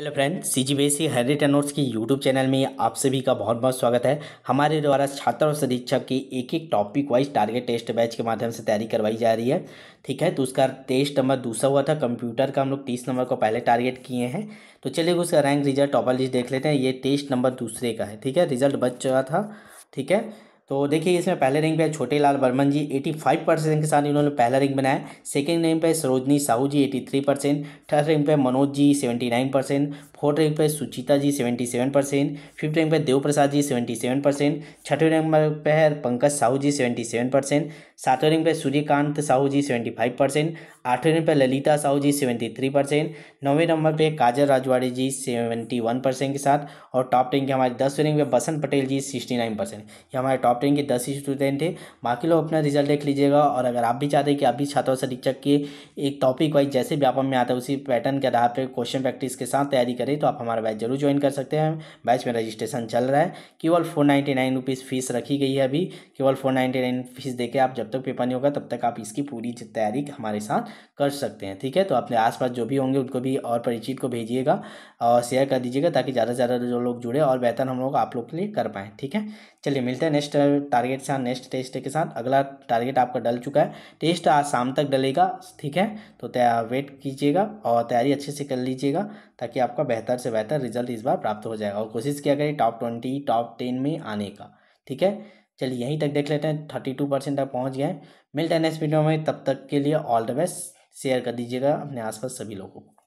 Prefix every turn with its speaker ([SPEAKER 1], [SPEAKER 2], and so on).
[SPEAKER 1] hello friend C G B हर return notes की YouTube channel में आप सभी का बहुत बहुत स्वागत है हमारे द्वारा छात्र और शिक्षक की एक एक topic wise target test batch के माध्यम से तैयारी करवाई जा रही है ठीक है तो उसका टेस्ट नंबर दूसरा हुआ था कंप्यूटर का हम लोग तीस नंबर को पहले टारगेट किए हैं तो चलिए उसका रैंक रिजल्ट टॉपर लिस्ट देख लेते हैं ये टेस्ट नंबर दूसरे का है ठीक है रिजल्ट बच चुका था ठीक है तो देखिए इसमें पहले रैंक पे छोटे लाल बर्मन जी 85 परसेंट के साथ इन्होंने पहला रैंक बनाया सेकेंड रैंक पे Sarojini Sahu ji 83 percent third rank पे Manoj ji 79 percent fourth rank पर Suchita ji seventy seven percent fifth rank पर Dev Prasad ji seventy seven percent छठवें रैंक पर है Pankaj Sahu ji seventy seven percent सातवें रैंक पर Suryakant Sahu ji seventy five percent आठवें रैंक पर Lalita Sahu ji seventy three percent नौवें नंबर पर Kajal Rajwadi ji seventy one percent के साथ और टॉप टेन के हमारे दसवें रैंक पर Basant Patel ji sixty nine percent ये हमारे टॉप टेन के दस स्टूडेंट थे बाकी लोग अपना रिजल्ट देख लीजिएगा और अगर आप भी चाहते हैं कि आप भी छात्रा शिक्षक के एक टॉपिक वाइज जैसे व्यापम में आता है उसी पैटर्न के आधार पर क्वेश्चन प्रैक्टिस के साथ तैयारी करें करें तो आप हमारा बैच जरूर ज्वाइन कर सकते हैं बैच में रजिस्ट्रेशन चल रहा है केवल four ninety nine rupees fees रखी गई है अभी केवल फोर नाइन्टी नाइन फीस देके आप जब तक पेपर नहीं होगा तब तक आप इसकी पूरी तैयारी हमारे साथ कर सकते हैं ठीक है तो अपने आसपास जो भी होंगे उनको भी और परिचित को भेजिएगा और शेयर कर दीजिएगा ताकि ज़्यादा से ज़्यादा जो लोग जुड़े और बेहतर हम लोग आप लोग के लिए कर पाएँ ठीक है चलिए मिलते हैं नेक्स्ट टारगेट से नेक्स्ट टेस्ट के साथ अगला टारगेट आपका डल चुका है टेस्ट आज शाम तक डलेगा ठीक है तो वेट कीजिएगा और तैयारी अच्छे से कर लीजिएगा ताकि आपका बेहतर बेहतर से बेहतर रिजल्ट इस बार प्राप्त हो जाएगा और कोशिश किया करें टॉप ट्वेंटी टॉप टेन में आने का ठीक है चलिए यहीं तक देख लेते हैं थर्टी टू परसेंट तक पहुँच गए मिलते हैं नेक्स्ट वीडियो में तब तक के लिए ऑल द बेस्ट शेयर कर दीजिएगा अपने आसपास सभी लोगों को